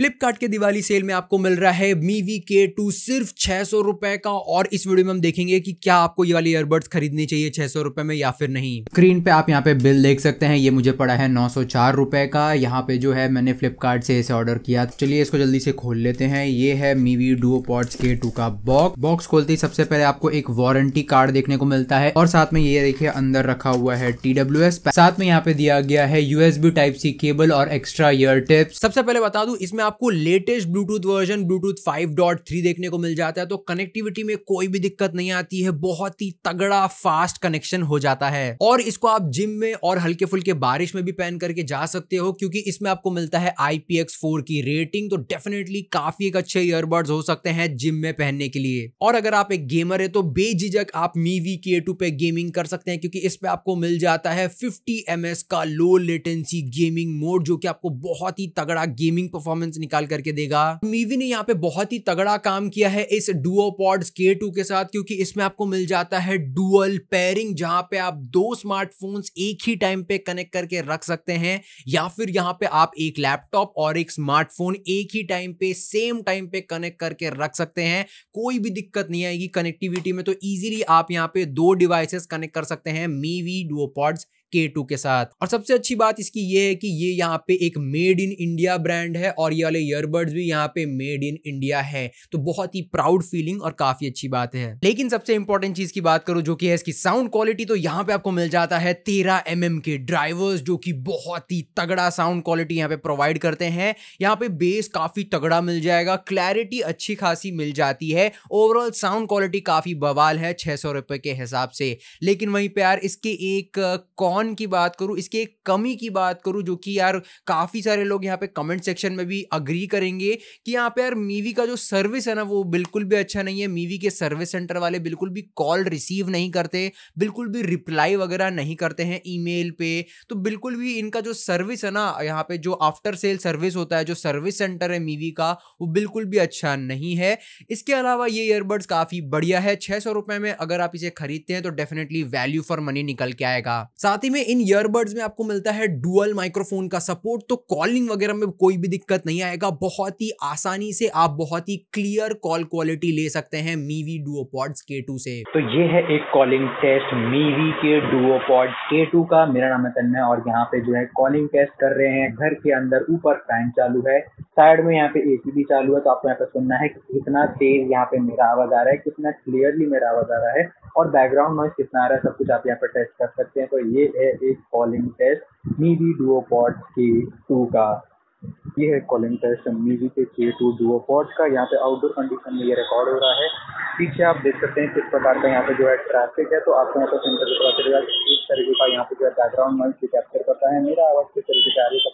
फ्लिपकार्ट के दिवाली सेल में आपको मिल रहा है मीवी के टू सिर्फ छह सौ रुपए का और इस वीडियो में हम देखेंगे कि क्या आपको ये वाली ईयरबड्स खरीदनी चाहिए छह सौ रुपए में या फिर नहीं स्क्रीन पे आप यहाँ पे बिल देख सकते हैं ये मुझे पड़ा है नौ सौ चार रुपए का यहाँ पे जो है मैंने फ्लिपकार्ट से इसे ऑर्डर किया तो चलिए इसको जल्दी से खोल लेते हैं ये है Mivi Duo Pods K two का बॉक्स बॉक्स खोलते ही सबसे पहले आपको एक वारंटी कार्ड देखने को मिलता है और साथ में ये देखिए अंदर रखा हुआ है टी साथ में यहाँ पे दिया गया है यूएसबी टाइप सी केबल और एक्स्ट्रा ईयर टिप्स सबसे पहले बता दू इसमें आपको latest Bluetooth version Bluetooth five dot three देखने को मिल जाता है तो कनेक्टिविटी में कोई भी दिक्कत नहीं आती है बहुत ही तगड़ा फास्ट कनेक्शन हो जाता है और इसको आप जिम में और हल्के फुल्के बारिश में भी पहन करके जा सकते हो क्योंकि इसमें आपको मिलता है आई की रेटिंग तो डेफिनेटली काफी एक अच्छे ईयरबड्स हो सकते हैं जिम में पहनने के लिए और अगर आप एक गेमर है तो बेझिझक आप मीवी के टू पे गेमिंग कर सकते हैं क्योंकि इस पे आपको मिल जाता है फिफ्टी एम का लो लेटेंसी गेमिंग मोड जो कि आपको बहुत ही तगड़ा गेमिंग परफॉर्मेंस निकाल करके देगा मीवी ने यहाँ पे बहुत ही तगड़ा काम किया है इस डुओ पॉड के टू के साथ क्योंकि इसमें आपको मिल जाता है डुअल पेयरिंग जहां पे आप दो स्मार्टफोन्स एक ही टाइम पे कनेक्ट करके रख सकते हैं या फिर यहाँ पे आप एक लैपटॉप और एक स्मार्टफोन एक ही टाइम पे सेम टाइम पे कनेक्ट करके रख सकते हैं कोई भी दिक्कत नहीं आएगी कनेक्टिविटी में तो इजीली आप यहाँ पे दो डिवाइसेस कनेक्ट कर सकते हैं Mivi Duo Pods K two के साथ और सबसे अच्छी बात इसकी ये है कि ये यहाँ पे एक मेड इन इंडिया ब्रांड है और ये वाले ईयरबड्स भी यहाँ पे मेड इन इंडिया है तो बहुत ही प्राउड फीलिंग और काफी अच्छी बात है लेकिन सबसे इंपॉर्टेंट चीज की बात करूँ जो कि है इसकी साउंड क्वालिटी तो यहाँ पे आपको मिल जाता है तेरह एम mm के ड्राइवर्स जो कि बहुत ही तगड़ा साउंड क्वालिटी यहाँ पे प्रोवाइड करते हैं यहाँ पे बेस काफी तगड़ा मिल जाएगा क्लैरिटी अच्छी खासी मिल जाती है ओवरऑल साउंड क्वालिटी काफी बवाल है छह सौ रुपए के हिसाब से लेकिन वहीं पे यार इसके एक कॉन कॉन की बात करूँ इसके एक कमी की बात करूँ जो कि यार काफ़ी सारे लोग यहाँ पे कमेंट सेक्शन में भी अग्री करेंगे कि यहाँ पे यार मीवी का जो सर्विस है ना वो बिल्कुल भी अच्छा नहीं है मीवी के सर्विस सेंटर वाले बिल्कुल भी कॉल रिसीव नहीं करते बिल्कुल भी रिप्लाई वगैरह नहीं करते हैं ई पे तो बिल्कुल भी इनका जो सर्विस है ना यहाँ पे जो आफ्टर सेल सर्विस होता है जो सर्विस सेंटर है मीवी का वो बिल्कुल भी अच्छा नहीं है इसके अलावा ये ईयरबड्स काफ़ी बढ़िया है छः सौ रुपये में अगर आप इसे खरीदते हैं तो डेफिनेटली वैल्यू फॉर मनी निकल के आएगा साथ ही ही में इन ईयरबड्स में आपको मिलता है डुअल माइक्रोफोन का सपोर्ट तो कॉलिंग वगैरह में कोई भी दिक्कत नहीं आएगा बहुत ही आसानी से आप बहुत ही क्लियर कॉल क्वालिटी ले सकते हैं मीवी डुओपॉड्स के टू से तो ये है एक कॉलिंग टेस्ट मीवी के डुओपॉड के टू का मेरा नाम है तन्मय और यहाँ पे जो है कॉलिंग टेस्ट कर रहे हैं घर के अंदर ऊपर फैन चालू है साइड में यहाँ पे एसी भी चालू है तो आपको यहाँ पे सुनना है कि कितना तेज यहाँ पे मेरा आवाज आ रहा है कितना क्लियरली मेरा आवाज आ रहा है और बैकग्राउंड नॉइज कितना आ रहा है सब कुछ आप यहाँ पे टेस्ट कर सकते हैं तो ये है एक calling test Mivi Duo Pod K two का ये है कॉलिंग टेस्ट मीवी के के टू डुओ पॉट का यहाँ पे आउटडोर कंडीशन में ये रिकॉर्ड हो रहा है पीछे आप देख सकते हैं किस प्रकार का यहाँ पे जो है ट्रैफिक है तो आपको यहाँ पे सेंटर पता चलेगा किस तरीके का यहाँ पे जो है बैकग्राउंड नॉइस कैप्चर करता है मेरा आवाज किस तरीके से आ रही है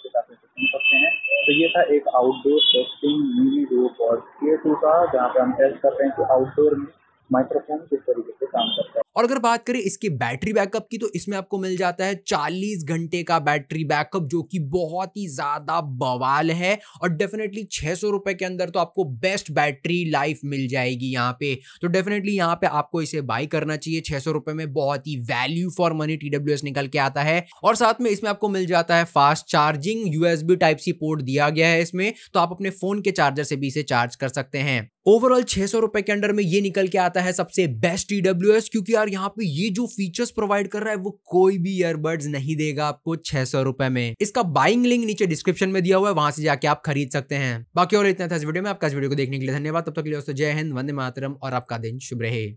तो ये था एक आउटडोर टेस्टिंग मिनी रोबोट और टू का जहाँ पे हम टेस्ट कर रहे हैं कि आउटडोर में माइक्रोफोन किस तरीके से काम करता है और अगर बात करें इसके बैटरी बैकअप की तो इसमें आपको मिल जाता है 40 घंटे का बैटरी बैकअप जो कि बहुत ही ज़्यादा बवाल है और डेफिनेटली छह सौ के अंदर तो आपको बेस्ट बैटरी लाइफ मिल जाएगी यहाँ पे तो डेफिनेटली यहाँ पे आपको इसे बाई करना चाहिए छह सौ रुपए में बहुत ही वैल्यू फॉर मनी टी निकल के आता है और साथ में इसमें आपको मिल जाता है fast charging USB type C port दिया गया है इसमें तो आप अपने फोन के चार्जर से भी इसे चार्ज कर सकते हैं ओवरऑल छह सौ रुपए के अंडर में ये निकल के आता है सबसे बेस्ट एस क्योंकि यार यार यहाँ पे ये जो फीचर्स प्रोवाइड कर रहा है वो कोई भी ईयरबड्स नहीं देगा आपको छह सौ रुपए में इसका बाइंग लिंक नीचे डिस्क्रिप्शन में दिया हुआ है वहां से जाके आप खरीद सकते हैं बाकी और इतना था इस वीडियो में आपका इस वीडियो को देखने के लिए धन्यवाद तब तक के लिए दोस्तों जय हिंद वंदे मातरम और आपका दिन शुभ रहे